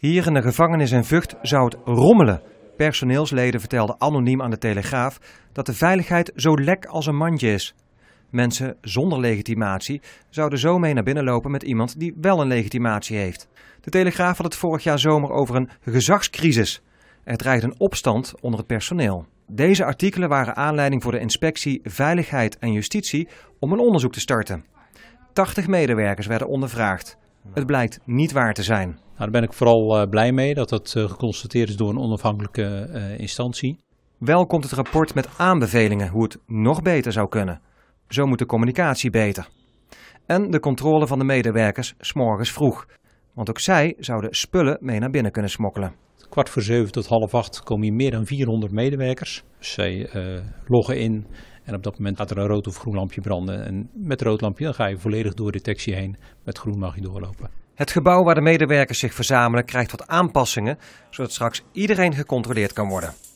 Hier in de gevangenis in Vught zou het rommelen. Personeelsleden vertelden anoniem aan de Telegraaf dat de veiligheid zo lek als een mandje is. Mensen zonder legitimatie zouden zo mee naar binnen lopen met iemand die wel een legitimatie heeft. De Telegraaf had het vorig jaar zomer over een gezagscrisis. Er dreigt een opstand onder het personeel. Deze artikelen waren aanleiding voor de inspectie Veiligheid en Justitie om een onderzoek te starten. 80 medewerkers werden ondervraagd. Het blijkt niet waar te zijn. Nou, daar ben ik vooral eh, blij mee dat dat eh, geconstateerd is door een onafhankelijke eh, instantie. Wel komt het rapport met aanbevelingen hoe het nog beter zou kunnen. Zo moet de communicatie beter. En de controle van de medewerkers s'morgens vroeg. Want ook zij zouden spullen mee naar binnen kunnen smokkelen. Kwart voor zeven tot half acht komen hier meer dan 400 medewerkers. Zij loggen in en op dat moment gaat er een rood of groen lampje branden. En met rood lampje dan ga je volledig door detectie heen. Met groen mag je doorlopen. Het gebouw waar de medewerkers zich verzamelen krijgt wat aanpassingen, zodat straks iedereen gecontroleerd kan worden.